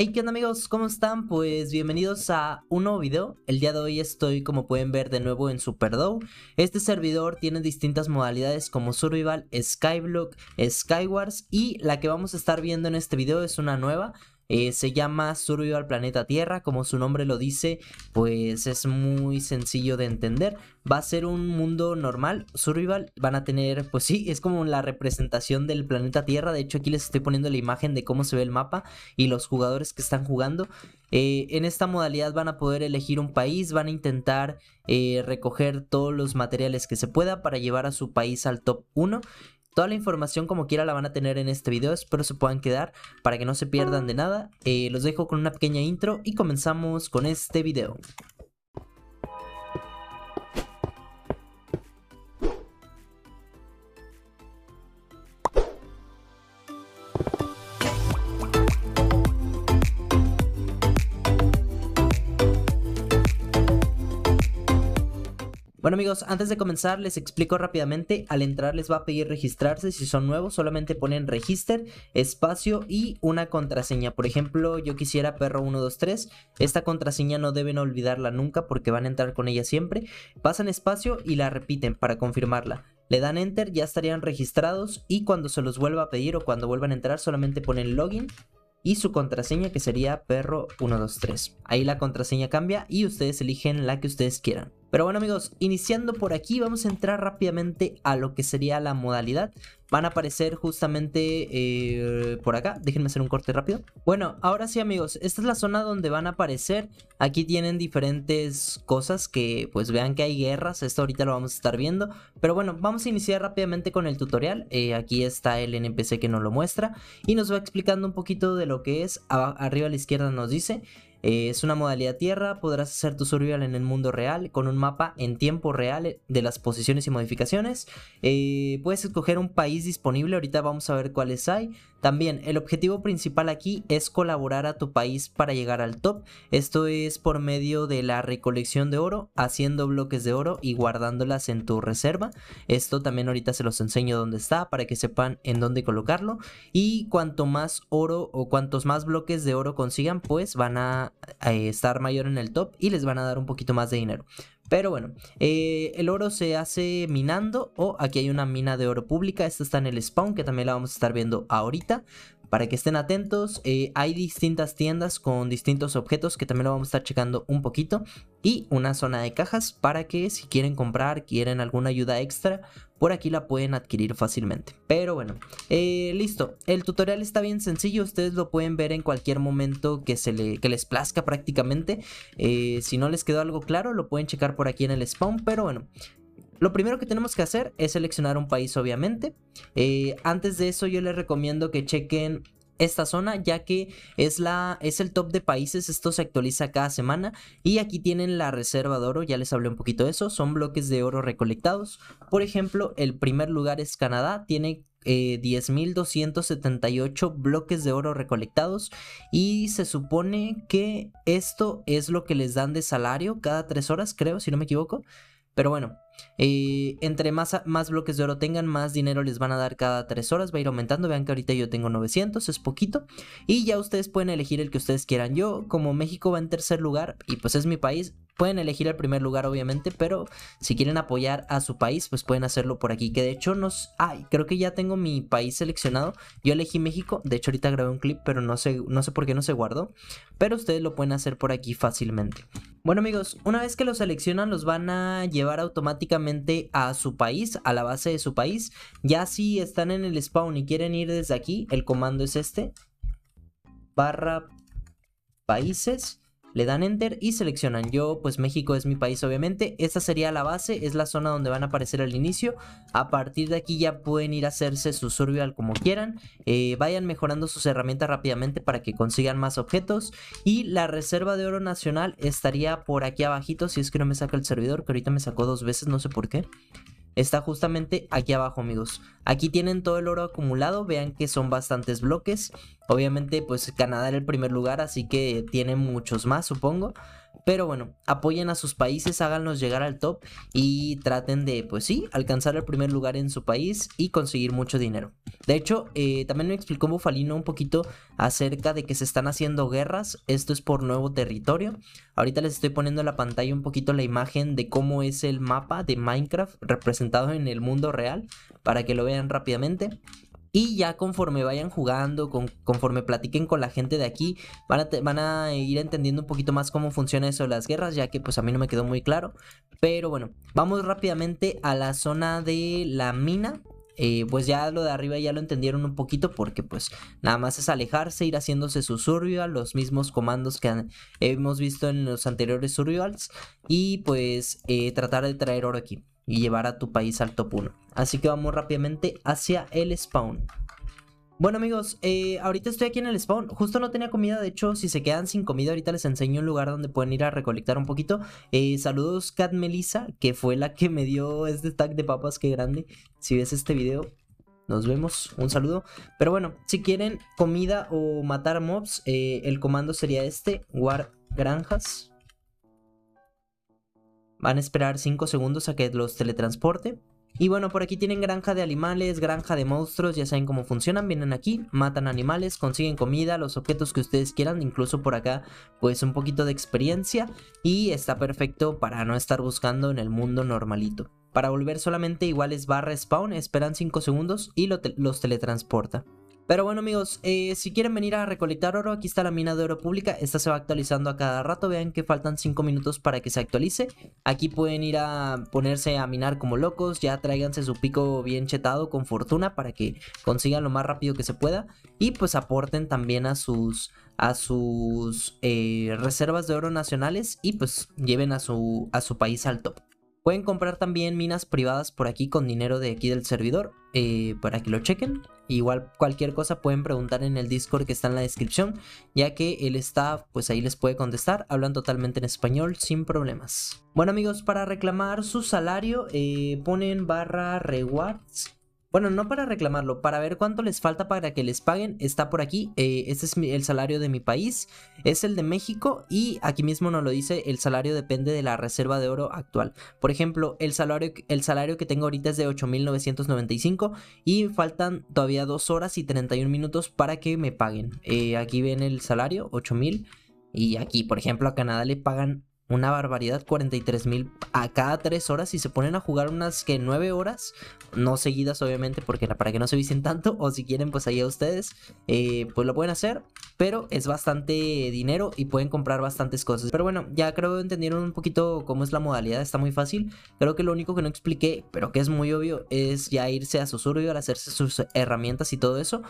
Hey, ¿qué onda amigos? ¿Cómo están? Pues bienvenidos a un nuevo video. El día de hoy estoy, como pueden ver, de nuevo en Superdow. Este servidor tiene distintas modalidades como Survival, Skyblock, Skywars y la que vamos a estar viendo en este video es una nueva. Eh, se llama Survival Planeta Tierra, como su nombre lo dice, pues es muy sencillo de entender. Va a ser un mundo normal, Survival, van a tener, pues sí, es como la representación del planeta Tierra, de hecho aquí les estoy poniendo la imagen de cómo se ve el mapa y los jugadores que están jugando. Eh, en esta modalidad van a poder elegir un país, van a intentar eh, recoger todos los materiales que se pueda para llevar a su país al top 1. Toda la información como quiera la van a tener en este video, espero se puedan quedar para que no se pierdan de nada. Eh, los dejo con una pequeña intro y comenzamos con este video. Bueno amigos, antes de comenzar les explico rápidamente, al entrar les va a pedir registrarse, si son nuevos solamente ponen register, espacio y una contraseña, por ejemplo yo quisiera perro123, esta contraseña no deben olvidarla nunca porque van a entrar con ella siempre, pasan espacio y la repiten para confirmarla. Le dan enter, ya estarían registrados y cuando se los vuelva a pedir o cuando vuelvan a entrar solamente ponen login y su contraseña que sería perro123. Ahí la contraseña cambia y ustedes eligen la que ustedes quieran. Pero bueno amigos, iniciando por aquí vamos a entrar rápidamente a lo que sería la modalidad. Van a aparecer justamente eh, por acá. Déjenme hacer un corte rápido. Bueno, ahora sí amigos, esta es la zona donde van a aparecer. Aquí tienen diferentes cosas que pues vean que hay guerras. Esto ahorita lo vamos a estar viendo. Pero bueno, vamos a iniciar rápidamente con el tutorial. Eh, aquí está el NPC que nos lo muestra. Y nos va explicando un poquito de lo que es. arriba a la izquierda nos dice... Eh, es una modalidad tierra, podrás hacer tu survival en el mundo real con un mapa en tiempo real eh, de las posiciones y modificaciones. Eh, puedes escoger un país disponible, ahorita vamos a ver cuáles hay. También el objetivo principal aquí es colaborar a tu país para llegar al top, esto es por medio de la recolección de oro, haciendo bloques de oro y guardándolas en tu reserva. Esto también ahorita se los enseño dónde está para que sepan en dónde colocarlo. Y cuanto más oro o cuantos más bloques de oro consigan, pues van a eh, estar mayor en el top y les van a dar un poquito más de dinero. Pero bueno, eh, el oro se hace minando o aquí hay una mina de oro pública. Esta está en el spawn que también la vamos a estar viendo ahorita. Para que estén atentos, eh, hay distintas tiendas con distintos objetos que también lo vamos a estar checando un poquito. Y una zona de cajas para que si quieren comprar, quieren alguna ayuda extra, por aquí la pueden adquirir fácilmente. Pero bueno, eh, listo. El tutorial está bien sencillo, ustedes lo pueden ver en cualquier momento que, se les plazca prácticamente. Eh, si no les quedó algo claro, lo pueden checar por aquí en el spawn, pero bueno. Lo primero que tenemos que hacer es seleccionar un país, obviamente. Eh, antes de eso, yo les recomiendo que chequen esta zona, ya que es, la, es el top de países, esto se actualiza cada semana y aquí tienen la reserva de oro, ya les hablé un poquito de eso, son bloques de oro recolectados. Por ejemplo, el primer lugar es Canadá, tiene 10.278 eh, bloques de oro recolectados y se supone que esto es lo que les dan de salario cada tres horas, creo, si no me equivoco. Pero bueno, eh, entre más, más bloques de oro tengan, más dinero les van a dar cada 3 horas. Va a ir aumentando. Vean que ahorita yo tengo 900, es poquito. Y ya ustedes pueden elegir el que ustedes quieran. Yo, como México va en tercer lugar y pues es mi país, Pueden elegir el primer lugar, obviamente, pero si quieren apoyar a su país, pues pueden hacerlo por aquí. Que de hecho nos. Ay, creo que ya tengo mi país seleccionado. Yo elegí México. De hecho, ahorita grabé un clip, pero no sé, no sé por qué no se guardó. Pero ustedes lo pueden hacer por aquí fácilmente. Bueno, amigos, una vez que los seleccionan, los van a llevar automáticamente a su país, a la base de su país. Ya si están en el spawn y quieren ir desde aquí, el comando es este. Barra países le dan enter y seleccionan. Yo, pues México es mi país obviamente. Esta sería la base, es la zona donde van a aparecer al inicio. A partir de aquí ya pueden ir a hacerse su survival como quieran. Eh, vayan mejorando sus herramientas rápidamente para que consigan más objetos. Y la reserva de oro nacional estaría por aquí abajito, si es que no me saca el servidor, que ahorita me sacó dos veces, no sé por qué está justamente aquí abajo amigos. Aquí tienen todo el oro acumulado, vean que son bastantes bloques. Obviamente pues Canadá era el primer lugar, así que tiene muchos más supongo. Pero bueno, apoyen a sus países, háganlos llegar al top y traten de, pues sí, alcanzar el primer lugar en su país y conseguir mucho dinero. De hecho, eh, también me explicó Bufalino un poquito acerca de que se están haciendo guerras. Esto es por nuevo territorio. Ahorita les estoy poniendo en la pantalla un poquito la imagen de cómo es el mapa de Minecraft representado en el mundo real para que lo vean rápidamente. Y ya conforme vayan jugando, conforme platiquen con la gente de aquí, van a, a ir entendiendo un poquito más cómo funciona eso de las guerras, ya que pues a mí no me quedó muy claro. Pero bueno, vamos rápidamente a la zona de la mina. Eh, pues ya lo de arriba ya lo entendieron un poquito porque pues nada más es alejarse, ir haciéndose su survival, los mismos comandos que hemos visto en los anteriores survivals y pues eh, tratar de traer oro aquí y llevar a tu país al top 1. Así que vamos rápidamente hacia el spawn. Bueno amigos, eh, ahorita estoy aquí en el spawn, justo no tenía comida, de hecho si se quedan sin comida ahorita les enseño un lugar donde pueden ir a recolectar un poquito eh, Saludos Cat Melissa, que fue la que me dio este tag de papas, Qué grande Si ves este video, nos vemos, un saludo. Pero bueno, si quieren comida o matar mobs, eh, el comando sería este, guard granjas. Van a esperar 5 segundos a que los teletransporte. Y bueno, por aquí tienen granja de animales, granja de monstruos, ya saben cómo funcionan, vienen aquí, matan animales, consiguen comida, los objetos que ustedes quieran, incluso por acá pues un poquito de experiencia y está perfecto para no estar buscando en el mundo normalito. Para volver solamente igual es barra spawn, esperan 5 segundos y los teletransporta. Pero bueno amigos, eh, si quieren venir a recolectar oro, aquí está la mina de oro pública. Esta se va actualizando a cada rato. Vean que faltan 5 minutos para que se actualice. Aquí pueden ir a ponerse a minar como locos. Ya tráiganse su pico bien chetado con fortuna para que consigan lo más rápido que se pueda. Y pues aporten también a sus a sus eh, reservas de oro nacionales y pues lleven a su, a su país al top. Pueden comprar también minas privadas por aquí con dinero de aquí del servidor eh, para que lo chequen. Igual cualquier cosa pueden preguntar en el Discord que está en la descripción, ya que el staff pues ahí les puede contestar, hablan totalmente en español sin problemas. Bueno amigos, para reclamar su salario eh, ponen barra rewards bueno, no para reclamarlo, para ver cuánto les falta para que les paguen, está por aquí. Eh, este es el salario de mi país, es el de México y aquí mismo nos lo dice, el salario depende de la reserva de oro actual. Por ejemplo, el salario, el salario que tengo ahorita es de 8.995 y faltan todavía 2 horas y 31 minutos para que me paguen. Eh, aquí ven el salario, 8.000. Y aquí, por ejemplo, a Canadá le pagan una barbaridad, 43 mil a cada 3 horas y se ponen a jugar unas que 9 horas, no seguidas obviamente porque para que no se visten tanto o si quieren pues ahí a ustedes, eh, pues lo pueden hacer pero es bastante dinero y pueden comprar bastantes cosas. Pero bueno, ya creo que entendieron un poquito cómo es la modalidad, está muy fácil. Creo que lo único que no expliqué, pero que es muy obvio, es ya irse a su a hacerse sus herramientas y todo eso.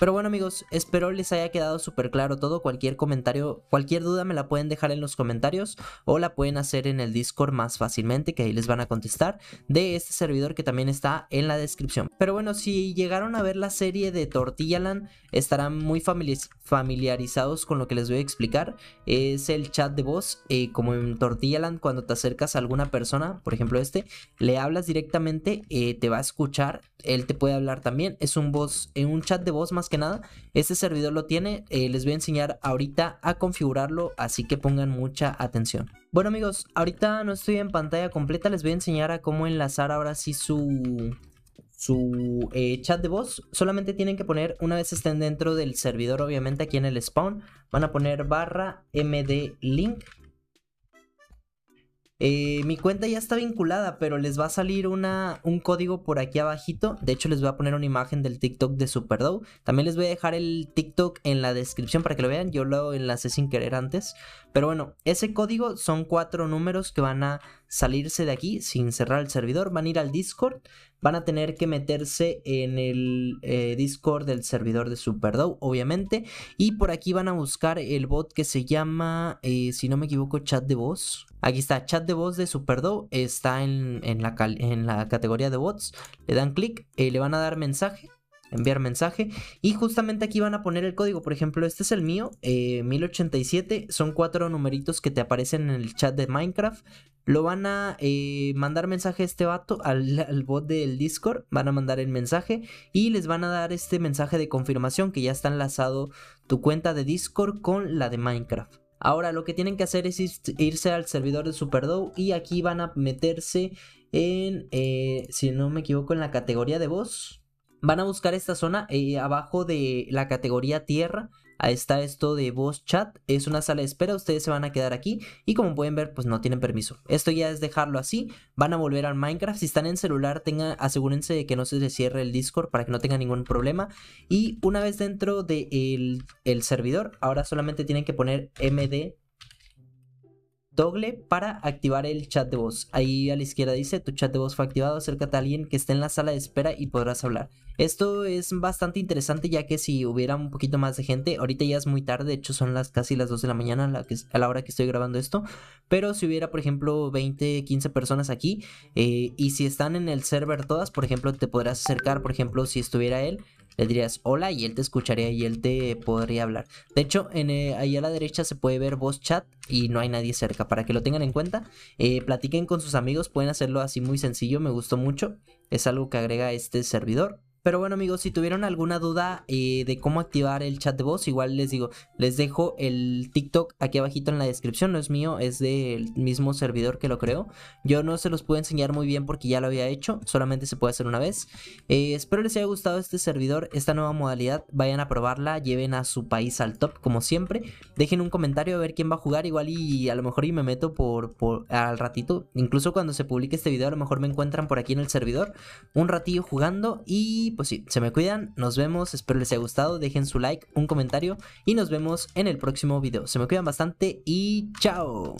Pero bueno amigos, espero les haya quedado súper claro todo. Cualquier comentario, cualquier duda me la pueden dejar en los comentarios o la pueden hacer en el Discord más fácilmente que ahí les van a contestar de este servidor que también está en la descripción. Pero bueno, si llegaron a ver la serie de Tortillaland estarán muy familiarizados familiarizados con lo que les voy a explicar, es el chat de voz, eh, como en Tortillaland, cuando te acercas a alguna persona, por ejemplo este, le hablas directamente, eh, te va a escuchar, él te puede hablar también, es un voz, en eh, un chat de voz más que nada, este servidor lo tiene, les voy a enseñar ahorita a configurarlo, así que pongan mucha atención. Bueno amigos, ahorita no estoy en pantalla completa, les voy a enseñar a cómo enlazar ahora sí su su eh, chat de voz, solamente tienen que poner, una vez estén dentro del servidor, obviamente aquí en el spawn, van a poner barra md link eh, mi cuenta ya está vinculada, pero les va a salir una, un código por aquí abajito. De hecho, les voy a poner una imagen del TikTok de Superdow. También les voy a dejar el TikTok en la descripción para que lo vean. Yo lo enlacé sin querer antes. Pero bueno, ese código son cuatro números que van a salirse de aquí sin cerrar el servidor, van a ir al Discord, van a tener que meterse en el eh, Discord del servidor de SuperDow, obviamente, y por aquí van a buscar el bot que se llama, eh, si no me equivoco, chat de voz. Aquí está, chat de voz de SuperDow, está en, la, en la categoría de bots, le dan clic, y eh, le van a dar mensaje enviar mensaje y justamente aquí van a poner el código por ejemplo este es el mío 1087 eh, son cuatro numeritos que te aparecen en el chat de minecraft lo van a eh, mandar mensaje a este vato al, bot del discord van a mandar el mensaje y les van a dar este mensaje de confirmación que ya está enlazado tu cuenta de discord con la de minecraft Ahora lo que tienen que hacer es irse al servidor de SuperDow y aquí van a meterse en, eh, si no me equivoco, en la categoría de voz Van a buscar esta zona eh, abajo de la categoría tierra. Ahí está esto de voz chat. Es una sala de espera. Ustedes se van a quedar aquí. Y como pueden ver, pues no tienen permiso. Esto ya es dejarlo así. Van a volver al Minecraft. Si están en celular, tenga, asegúrense de que no se les cierre el Discord para que no tengan ningún problema. Y una vez dentro del el servidor, ahora solamente tienen que poner MD Doble para activar el chat de voz. Ahí a la izquierda dice tu chat de voz fue activado, acércate a alguien que esté en la sala de espera y podrás hablar. Esto es bastante interesante ya que si hubiera un poquito más de gente, ahorita ya es muy tarde, de hecho son las casi las 2 de la mañana a la, hora que estoy grabando esto, pero si hubiera por ejemplo 20, 15 personas aquí eh, y si están en el server todas, por ejemplo te podrás acercar, por ejemplo si estuviera él, le dirías hola y él te escucharía y él te podría hablar. De hecho, en, eh, ahí a la derecha se puede ver voz chat y no hay nadie cerca. Para que lo tengan en cuenta, eh, platiquen con sus amigos, pueden hacerlo así muy sencillo, me gustó mucho. Es algo que agrega este servidor. Pero bueno amigos, si tuvieron alguna duda eh, de cómo activar el chat de voz, igual les digo, les dejo el TikTok aquí abajito en la descripción, no es mío, es del mismo servidor que lo creo. Yo no se los pude enseñar muy bien porque ya lo había hecho, solamente se puede hacer una vez. Eh, espero les haya gustado este servidor, esta nueva modalidad, vayan a probarla, lleven a su país al top como siempre. Dejen un comentario a ver quién va a jugar igual y a lo mejor y me meto por, por al ratito. Incluso cuando se publique este video a lo mejor me encuentran por aquí en el servidor un ratillo jugando y pues sí, se me cuidan, nos vemos, espero les haya gustado, dejen su like, un comentario y nos vemos en el próximo video. Se me cuidan bastante y chao.